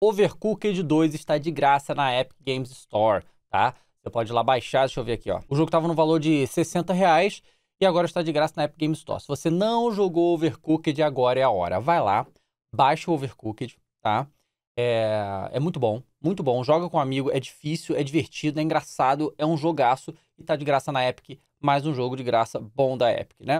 Overcooked 2 está de graça na Epic Games Store, tá? Você pode ir lá baixar, deixa eu ver aqui, ó. O jogo estava no valor de 60 reais e agora está de graça na Epic Games Store. Se você não jogou Overcooked, agora é a hora. Vai lá, baixa o Overcooked, tá? É, é muito bom, muito bom. Joga com um amigo, é difícil, é divertido, é engraçado, é um jogaço e tá de graça na Epic. Mais um jogo de graça bom da Epic, né?